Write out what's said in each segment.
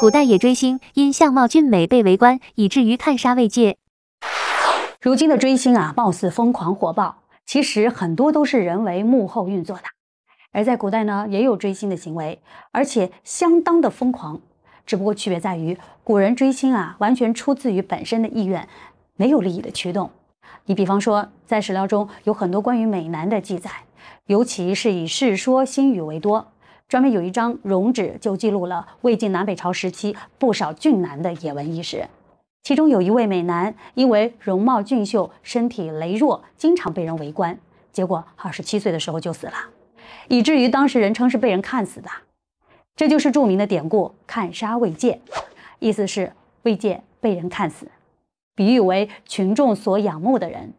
古代也追星，因相貌俊美被围观，以至于看杀未戒。如今的追星啊，貌似疯狂火爆，其实很多都是人为幕后运作的。而在古代呢，也有追星的行为，而且相当的疯狂。只不过区别在于，古人追星啊，完全出自于本身的意愿，没有利益的驱动。你比方说，在史料中有很多关于美男的记载，尤其是以《世说新语》为多。专门有一张容纸，就记录了魏晋南北朝时期不少俊男的野闻轶事。其中有一位美男，因为容貌俊秀、身体羸弱，经常被人围观，结果二十七岁的时候就死了，以至于当时人称是被人看死的。这就是著名的典故“看杀卫玠”，意思是卫玠被人看死，比喻为群众所仰慕的人。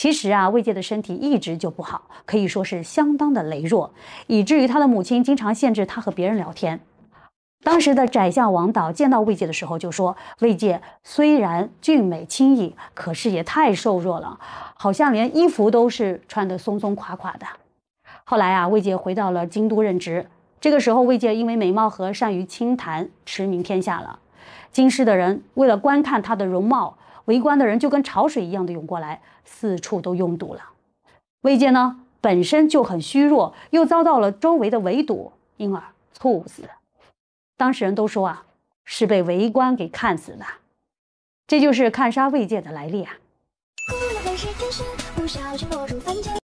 其实啊，魏界的身体一直就不好，可以说是相当的羸弱，以至于他的母亲经常限制他和别人聊天。当时的宰相王导见到魏界的时候，就说：“魏界虽然俊美清逸，可是也太瘦弱了，好像连衣服都是穿的松松垮垮的。”后来啊，魏界回到了京都任职，这个时候魏界因为美貌和善于清谈驰名天下了，京师的人为了观看他的容貌。围观的人就跟潮水一样的涌过来，四处都拥堵了。魏界呢本身就很虚弱，又遭到了周围的围堵，因而猝死。当事人都说啊，是被围观给看死的。这就是看杀魏界的来历啊。